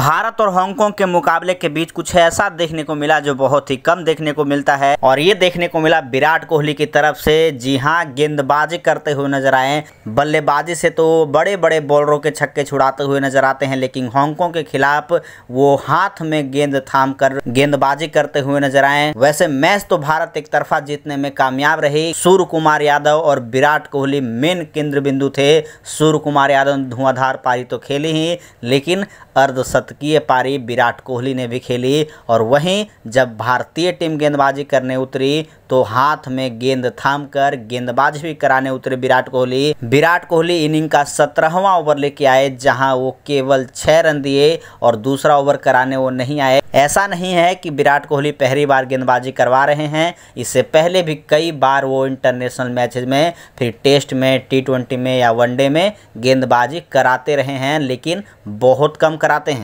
भारत और हांगकांग के मुकाबले के बीच कुछ ऐसा देखने को मिला जो बहुत ही कम देखने को मिलता है और ये देखने को मिला विराट कोहली की तरफ से जी हाँ गेंदबाजी करते हुए नजर आए बल्लेबाजी से तो बड़े बड़े बॉलरों के छक्के छुड़ाते हुए नजर आते हैं लेकिन हांगकांग के खिलाफ वो हाथ में गेंद थाम कर गेंदबाजी करते हुए नजर आए वैसे मैच तो भारत एक तरफा जीतने में कामयाब रही सूर्य कुमार यादव और विराट कोहली मेन केंद्र बिंदु थे सूर्य कुमार यादव धुआंधार पारी तो खेली ही लेकिन अर्धशत शतकीय पारी विराट कोहली ने भी खेली और वहीं जब भारतीय टीम गेंदबाजी करने उतरी तो हाथ में गेंद थाम कर भी कराने उतरे विराट कोहली विराट कोहली इनिंग का सत्रहवा ओवर लेके आए जहां वो केवल छह रन दिए और दूसरा ओवर कराने वो नहीं आए ऐसा नहीं है कि विराट कोहली पहली बार गेंदबाजी करवा रहे हैं इससे पहले भी कई बार वो इंटरनेशनल मैचेज में फिर टेस्ट में टी ट्वेंटी में या वनडे में गेंदबाजी कराते रहे हैं लेकिन बहुत कम कराते हैं